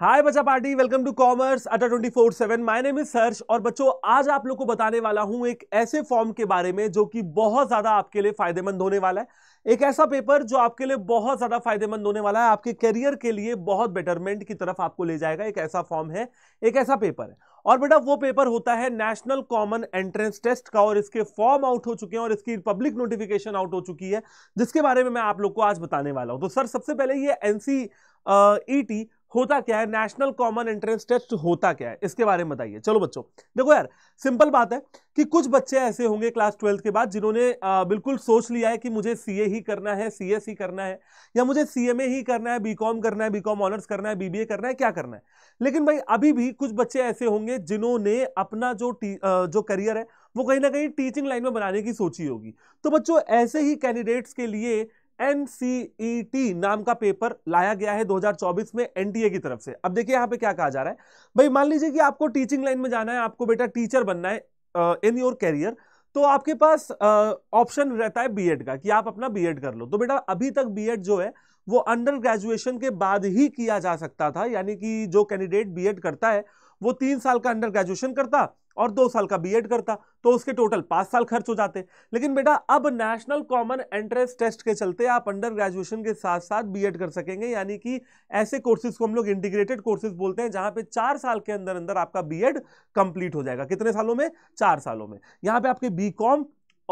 हाय बच्चा party welcome to commerce अटा twenty four seven my name is सर्च और बच्चों आज आप लोग को बताने वाला हूं एक ऐसे फॉर्म के बारे में जो कि बहुत ज़्यादा आपके लिए फायदेमंद होने वाला है एक ऐसा पेपर जो आपके लिए बहुत ज़्यादा फायदेमंद होने वाला है आपके करियर के लिए बहुत बेटरमेंट की तरफ आपको ले जाएगा एक ऐसा फॉर्म है एक ऐसा पेपर है और बेटा वो पेपर होता है नेशनल कॉमन एंट्रेंस टेस्ट का और इसके फॉर्म आउट हो चुके हैं और इसकी पब्लिक नोटिफिकेशन आउट हो चुकी है जिसके बारे में मैं आप लोग को आज बताने वाला हूँ तो सर सबसे पहले ये एन सी ई टी होता क्या है नेशनल कॉमन एंट्रेंस टेस्ट होता क्या है इसके बारे में बताइए चलो बच्चों देखो यार सिंपल बात है कि कुछ बच्चे ऐसे होंगे क्लास ट्वेल्थ के बाद जिन्होंने बिल्कुल सोच लिया है कि मुझे सीए ही करना है सी ही करना है या मुझे सी ही करना है बी करना है बी ऑनर्स करना है बीबीए करना है क्या करना है लेकिन भाई अभी भी कुछ बच्चे ऐसे होंगे जिन्होंने अपना जो जो करियर है वो कहीं ना कहीं टीचिंग लाइन में बनाने की सोची होगी तो बच्चों ऐसे ही कैंडिडेट्स के लिए NCET नाम का पेपर लाया गया है 2024 में एनटीए की तरफ से अब देखिए यहां पे क्या कहा जा रहा है भाई मान लीजिए कि आपको टीचिंग लाइन में जाना है आपको बेटा टीचर बनना है इन योर कैरियर तो आपके पास ऑप्शन रहता है बीएड का कि आप अपना बीएड कर लो तो बेटा अभी तक बीएड जो है वो अंडर ग्रेजुएशन के बाद ही किया जा सकता था यानी कि जो कैंडिडेट बीएड करता है वो तीन साल का अंडर ग्रेजुएशन करता और दो साल का बीएड करता तो उसके टोटल पांच साल खर्च हो जाते लेकिन बेटा अब नेशनल कॉमन एंट्रेंस टेस्ट के चलते आप अंडर ग्रेजुएशन के साथ साथ बीएड कर सकेंगे यानी कि ऐसे कोर्सेज को हम लोग इंटीग्रेटेड कोर्सेज बोलते हैं जहां पे चार साल के अंदर अंदर आपका बीएड कंप्लीट हो जाएगा कितने सालों में चार सालों में यहाँ पे आपके बी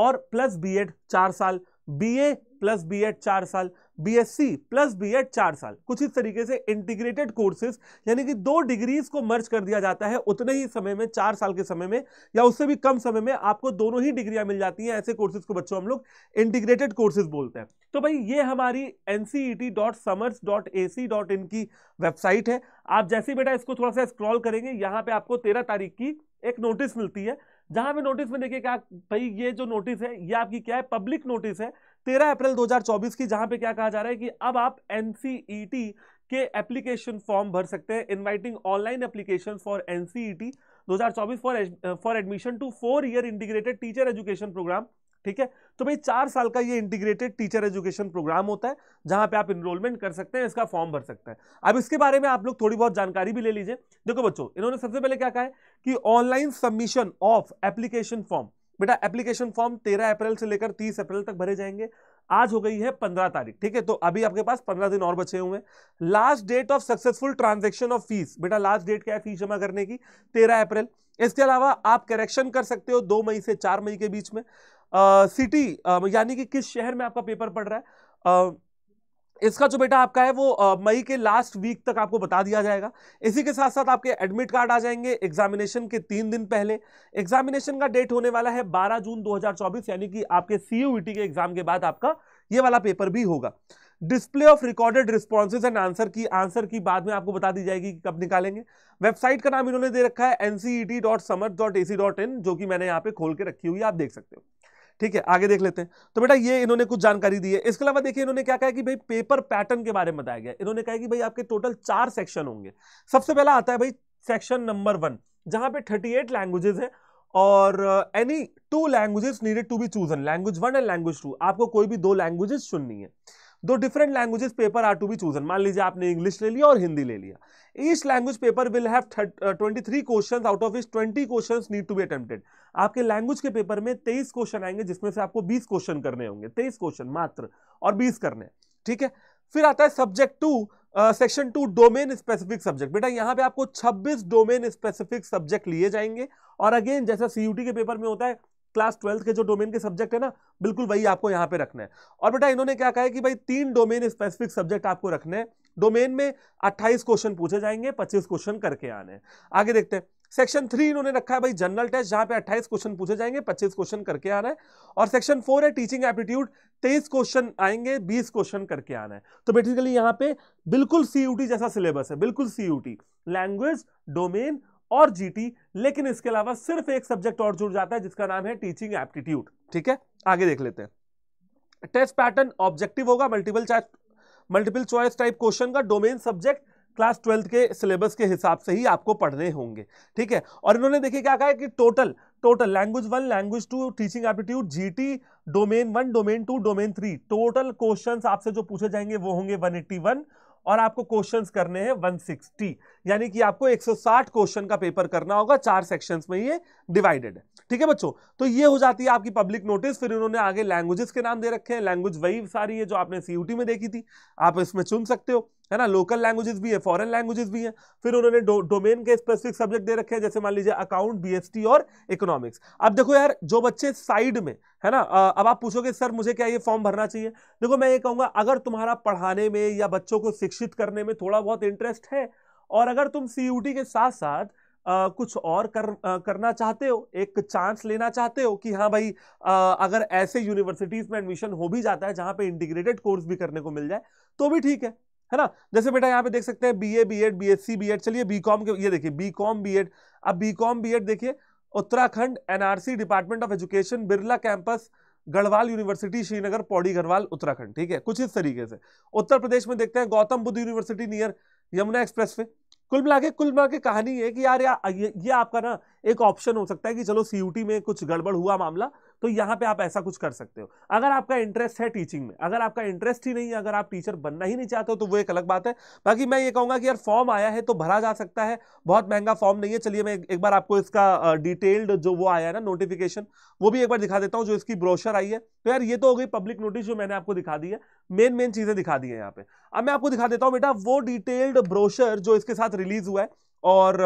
और प्लस बी चार साल B A plus B Ed चार साल बीएससी प्लस बीएड चार साल कुछ इस तरीके से इंटीग्रेटेड कोर्सेज यानी कि दो डिग्रीज को मर्ज कर दिया जाता है उतने ही समय में चार साल के समय में या उससे भी कम समय में आपको दोनों ही डिग्रियां मिल जाती हैं ऐसे कोर्सेज को बच्चों हम लोग इंटीग्रेटेड कोर्सेज बोलते हैं तो भाई ये हमारी एन e की वेबसाइट है आप जैसे बेटा इसको थोड़ा सा स्क्रॉल करेंगे यहाँ पे आपको तेरह तारीख की एक नोटिस मिलती है जहां भी नोटिस में देखिए क्या भाई ये जो नोटिस है ये आपकी क्या है पब्लिक नोटिस है तेरह अप्रैल 2024 की जहां पे क्या कहा जा रहा है कि अब आप एनसीईटी e के एप्लीकेशन फॉर्म भर सकते हैं inviting online application for NCET 2024 for for admission to four year integrated teacher education program ठीक है तो भाई चार साल का ये इंटीग्रेटेड टीचर एजुकेशन प्रोग्राम होता है जहां पे आप इनरोलमेंट कर सकते हैं इसका फॉर्म भर सकते हैं अब इसके बारे में आप लोग थोड़ी बहुत जानकारी भी ले लीजिए देखो बच्चों इन्होंने सबसे पहले क्या कहा है कि online submission of application form बेटा एप्लीकेशन फॉर्म 13 अप्रैल से लेकर 30 अप्रैल तक भरे जाएंगे आज हो गई है पंद्रह तारीख ठीक है तो अभी आपके पास पंद्रह दिन और बचे हुए हैं last date of successful transaction of fees बेटा लास्ट डेट क्या है फीस जमा करने की तेरह अप्रैल इसके अलावा आप करेक्शन कर सकते हो दो मई से चार मई के बीच में सिटी uh, uh, यानी कि किस शहर में आपका पेपर पड़ रहा है uh, इसका जो बेटा आपका है वो मई के लास्ट वीक तक आपको बता दिया जाएगा इसी के साथ साथ आपके एडमिट कार्ड आ जाएंगे एग्जामिनेशन के तीन दिन पहले एग्जामिनेशन का डेट होने वाला है 12 जून 2024 यानी कि आपके सीयूईटी e के एग्जाम के बाद आपका ये वाला पेपर भी होगा display of recorded responses and answer key answer key बाद में आपको बता दी जाएगी कि कब निकालेंगे वेबसाइट का नाम इन्होंने दे रखा है एनसीईटी e जो कि मैंने यहाँ पे खोल के रखी हुई आप देख सकते हो ठीक है आगे देख लेते हैं तो बेटा ये इन्होंने कुछ जानकारी दी है इसके अलावा देखिए इन्होंने क्या कहा कि भाई पेपर पैटर्न के बारे में बताया गया इन्होंने कहा कि भाई आपके टोटल चार सेक्शन होंगे सबसे पहला आता है भाई सेक्शन नंबर वन जहां पे एट लैंग्वेजेस हैं और any two languages needed to be chosen language one and language two आपको कोई भी दो लैंग्वेजेस चुननी है दो different languages paper are to be chosen मान लीजिए आपने इंग्लिश ले लिया और हिंदी ले लिया each language paper will have twenty three question out of इस twenty question need to be attempted आपके लैंग्वेज के पेपर में तेईस क्वेश्चन आएंगे जिसमें से आपको बीस क्वेश्चन करने होंगे तेईस क्वेश्चन मात्र और बीस करने ठीक है फिर आता है subject two section two domain specific subject बेटा यहाँ पे आपको 26 डोमेन स्पेसिफिक सब्जेक्ट लिए जाएंगे और अगेन जैसा सीयूटी के पेपर में होता है क्लास ट्वेल्थ के जो डोमेन के सब्जेक्ट है ना बिल्कुल वही आपको यहाँ पे रखना है और बेटा इन्होंने क्या कहा है कि भाई तीन डोमेन स्पेसिफिक सब्जेक्ट आपको रखने हैं डोमेन में 28 क्वेश्चन पूछे जाएंगे 25 क्वेश्चन करके आने आगे देखते हैं सेक्शन थ्री इन्होंने रखा है भाई जनरल टेस्ट जहाँ पे 28 क्वेश्चन पूछे जाएंगे 25 क्वेश्चन करके आना है और सेक्शन फोर है टीचिंग एप्टीट्यूड 23 क्वेश्चन आएंगे 20 क्वेश्चन करके आना है तो बेसिकली यहाँ पे बिल्कुल सीयूटी जैसा सिलेबस है बिल्कुल सीयूटी लैंग्वेज डोमेन और जीटी लेकिन इसके अलावा सिर्फ एक सब्जेक्ट और जुड़ जाता है जिसका नाम है टीचिंग एप्टीट्यूड ठीक है आगे देख लेते हैं टेस्ट पैटर्न ऑब्जेक्टिव होगा multiple multiple choice type question का डोमेन सब्जेक्ट क्लास ट्वेल्थ के सिलेबस के हिसाब से ही आपको पढ़ने होंगे ठीक है और इन्होंने देखिए क्या कहा है कि total total language one language two teaching aptitude GT domain one domain two domain three total questions आपसे जो पूछे जाएंगे वो होंगे 181 और आपको क्वेश्चंस करने हैं 160 यानी कि आपको 160 क्वेश्चन का पेपर करना होगा चार सेक्शंस में ये डिवाइडेड है ठीक है बच्चों तो ये हो जाती है आपकी पब्लिक नोटिस फिर उन्होंने आगे लैंग्वेजेस के नाम दे रखे हैं लैंग्वेज वही सारी है जो आपने सीयूटी में देखी थी आप इसमें चुन सकते हो है ना लोकल लैंग्वेजेस भी है फॉरन लैंग्वेजेस भी है फिर उन्होंने डोमेन के स्पेसिफिक सब्जेक्ट दे रखे हैं जैसे मान लीजिए अकाउंट बी और इकोनॉमिक्स अब देखो यार जो बच्चे साइड में है ना अब आप पूछोगे सर मुझे क्या ये फॉर्म भरना चाहिए देखो मैं ये कहूंगा अगर तुम्हारा पढ़ाने में या बच्चों को शिक्षित करने में थोड़ा बहुत इंटरेस्ट है और अगर तुम सी के साथ साथ आ, कुछ और कर आ, करना चाहते हो एक चांस लेना चाहते हो कि हाँ भाई आ, अगर ऐसे यूनिवर्सिटीज में एडमिशन हो भी जाता है जहां पे इंटीग्रेटेड कोर्स भी करने को मिल जाए तो भी ठीक है है ना जैसे बेटा यहाँ पे देख सकते हैं B A B Ed B S C B Ed चलिए बी कॉम के ये देखिए बी कॉम बी एड अब बी कॉम बी एड देखिए Uttarakhand NRC department of education Birla campus Garhwal university Srinagar Pauri Garhwal Uttarakhand ठीक है कुछ इस तरीके से उत्तर प्रदेश में देखते हैं Gautam Buddha university near Yamuna expressway कुल मिला के कुल मिला के कहानी है कि यार यार ये, ये आपका ना एक ऑप्शन हो सकता है कि चलो सीयूटी में कुछ गड़बड़ हुआ मामला तो यहाँ पे आप ऐसा कुछ कर सकते हो अगर आपका इंटरेस्ट है टीचिंग में अगर आपका इंटरेस्ट ही नहीं है अगर आप टीचर बनना ही नहीं चाहते हो तो वो एक अलग बात है बाकी मैं ये कहूंगा कि यार फॉर्म आया है तो भरा जा सकता है बहुत महंगा फॉर्म नहीं है चलिए मैं एक बार आपको इसका डिटेल्ड जो वो आया है ना नोटिफिकेशन वो भी एक बार दिखा देता हूँ जो इसकी ब्रोशर आई है तो यार ये तो हो गई पब्लिक नोटिस जो मैंने आपको दिखा दी है मेन मेन चीज़ें दिखा दी है यहाँ पे अब मैं आपको दिखा देता हूँ बेटा वो डिटेल्ड ब्रोशर जो इसके साथ रिलीज हुआ है और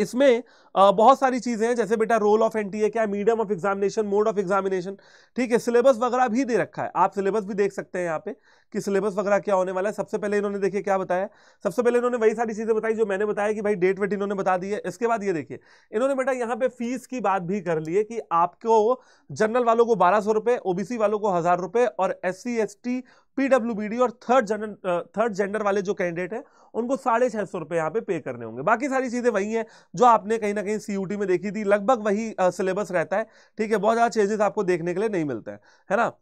इसमें बहुत सारी चीज़ें हैं जैसे बेटा रोल ऑफ एनटीए क्या है medium of examination mode of examination ठीक है सिलेबस वगैरह भी दे रखा है आप सिलेबस भी देख सकते हैं यहाँ पे कि सिलेबस वगैरह क्या होने वाला है सबसे पहले इन्होंने देखिए क्या बताया सबसे पहले इन्होंने वही सारी चीज़ें बताई जो मैंने बताया कि भाई डेट वेट इन्होंने बता दी है इसके बाद ये देखिए इन्होंने बेटा यहाँ पे फीस की बात भी कर ली है कि आपको जनरल वालों को बारह सौ वालों को हज़ार और एस सी पीडब्ल्यू और थर्ड जनरल थर्ड जेंडर वाले जो कैंडिडेट हैं उनको साढ़े छः सौ रुपये यहाँ पे पे करने होंगे बाकी सारी चीज़ें वही हैं जो आपने कहीं ना कहीं सी में देखी थी लगभग वही सिलेबस uh, रहता है ठीक है बहुत ज़्यादा चेंजेस आपको देखने के लिए नहीं मिलते हैं है ना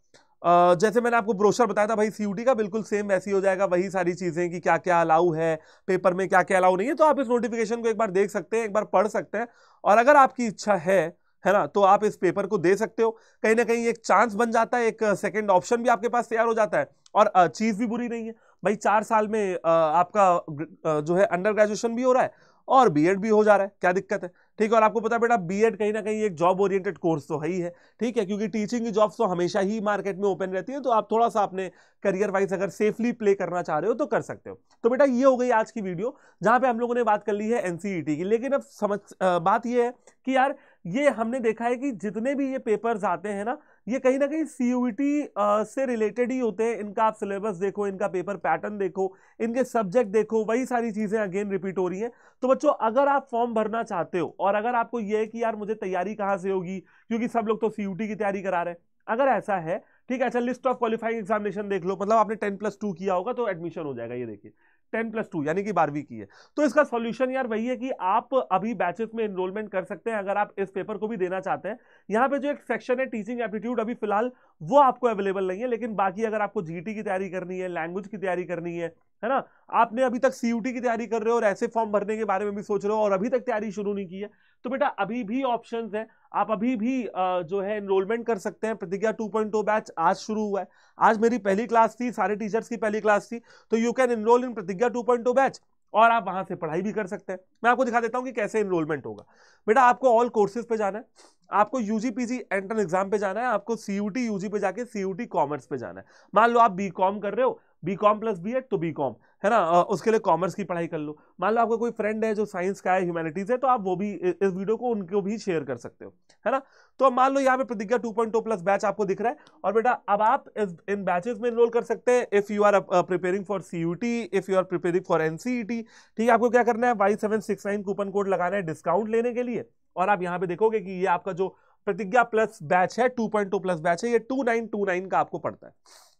Uh, जैसे मैंने आपको ब्रोशर बताया था भाई सीयूटी का बिल्कुल सेम ही हो जाएगा वही सारी चीज़ें कि क्या क्या अलाउ है पेपर में क्या क्या अलाउ नहीं है तो आप इस नोटिफिकेशन को एक बार देख सकते हैं एक बार पढ़ सकते हैं और अगर आपकी इच्छा है है ना तो आप इस पेपर को दे सकते हो कहीं ना कहीं एक चांस बन जाता है एक सेकेंड ऑप्शन भी आपके पास तैयार हो जाता है और चीज़ भी बुरी नहीं है भाई चार साल में आपका जो है अंडर ग्रेजुएशन भी हो रहा है और बीएड भी हो जा रहा है क्या दिक्कत है ठीक है और आपको पता है बेटा बीएड कहीं ना कहीं एक जॉब ओरिएंटेड कोर्स तो है ही है ठीक है क्योंकि टीचिंग की जॉब्स तो हमेशा ही मार्केट में ओपन रहती है तो आप थोड़ा सा अपने करियर वाइज अगर सेफली प्ले करना चाह रहे हो तो कर सकते हो तो बेटा ये हो गई आज की वीडियो जहाँ पे हम लोगों ने बात कर ली है एनसीईटी e की लेकिन अब समझ आ, बात यह है कि यार ये हमने देखा है कि जितने भी ये पेपर्स आते हैं ना ये कहीं ना कहीं सी e से रिलेटेड ही होते हैं इनका आप सिलेबस देखो इनका पेपर पैटर्न देखो इनके सब्जेक्ट देखो वही सारी चीज़ें अगेन रिपीट हो रही हैं तो बच्चों अगर आप फॉर्म भरना चाहते हो और अगर आपको ये है कि यार मुझे तैयारी कहाँ से होगी क्योंकि सब लोग तो सी e की तैयारी करा रहे हैं अगर ऐसा है ठीक है अच्छा लिस्ट ऑफ क्वालिफाइंग एग्जामिनेशन देख लो मतलब आपने टेन प्लस टू किया होगा तो एडमिशन हो जाएगा ये देखिए टेन प्लस टू यानी कि बारहवीं की है तो इसका सोल्यूशन यार वही है कि आप अभी बैचेस में इनरोलमेंट कर सकते हैं अगर आप इस पेपर को भी देना चाहते हैं यहाँ पे जो एक सेक्शन है टीचिंग एप्टीट्यूड अभी फिलहाल वो आपको अवेलेबल नहीं है लेकिन बाकी अगर आपको जीटी की तैयारी करनी है लैंग्वेज की तैयारी करनी है है ना आपने अभी तक सीयूटी की तैयारी कर रहे हो और ऐसे फॉर्म भरने के बारे में भी सोच रहे हो और अभी तक तैयारी शुरू नहीं की है तो बेटा अभी भी ऑप्शन है आप अभी भी जो है एनरोलमेंट कर सकते हैं प्रतिज्ञा 2.0 बैच आज शुरू हुआ है आज मेरी पहली क्लास थी सारे टीचर्स की पहली क्लास थी तो यू कैन एनरोल इन प्रतिज्ञा 2.0 बैच और आप वहां से पढ़ाई भी कर सकते हैं मैं आपको दिखा देता हूँ कि कैसे इनरोलमेंट होगा बेटा आपको ऑल कोर्सेज पे जाना है आपको यूजी पीजी एंट्रेंस एग्जाम पे जाना है आपको सीयूटी यूजी पे जाके सीयूटी कॉमर्स पे जाना है मान लो आप बीकॉम कर रहे हो B Com plus B Ed तो बी कॉम है ना उसके लिए कॉमर्स की पढ़ाई कर लो मान लो आपका कोई फ्रेंड है जो साइंस का है ह्यूमैनिटीज है तो आप वो भी इस वीडियो को उनको भी शेयर कर सकते हो है ना तो अब मान लो यहाँ पे प्रतिज्ञा टू प्लस बैच आपको दिख रहा है और बेटा अब आप इस इन बैचेस में इनरोल कर सकते हैं if you are preparing for C U T if you are preparing for N C E T ठीक है आपको क्या करना है Y seven six nine coupon code लगाना है डिस्काउंट लेने के लिए और आप यहाँ पे देखोगे कि ये आपका जो प्रतिज्ञा प्लस बैच है टू प्लस बैच है ये नाइन का आपको पड़ता है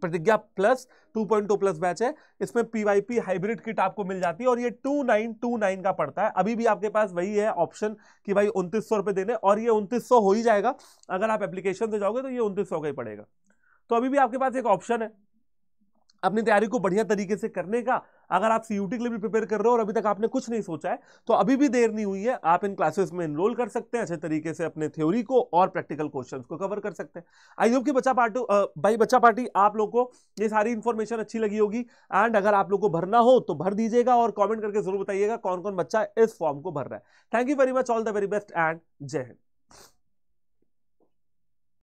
प्रतिज्ञा प्लस 2.2 प्लस बैच है इसमें पीवाईपी हाइब्रिड किट आपको मिल जाती है और ये 2929 का पड़ता है अभी भी आपके पास वही है ऑप्शन कि भाई उनतीस सौ देने और ये उनतीस हो ही जाएगा अगर आप एप्लीकेशन से जाओगे तो ये उनतीस का ही पड़ेगा तो अभी भी आपके पास एक ऑप्शन है अपनी तैयारी को बढ़िया तरीके से करने का अगर आप सी के लिए भी प्रिपेयर कर रहे हो और अभी तक आपने कुछ नहीं सोचा है तो अभी भी देर नहीं हुई है आप इन क्लासेस में इनरोल कर सकते हैं अच्छे तरीके से अपने थ्योरी को और प्रैक्टिकल क्वेश्चंस को कवर कर सकते हैं आई होप कि बच्चा पार्टी भाई बच्चा पार्टी आप लोग को ये सारी इन्फॉर्मेशन अच्छी लगी होगी एंड अगर आप लोग को भरना हो तो भर दीजिएगा और कॉमेंट करके जरूर बताइएगा कौन कौन बच्चा इस फॉर्म को भर रहा है thank you very much all the very best and जय हिंद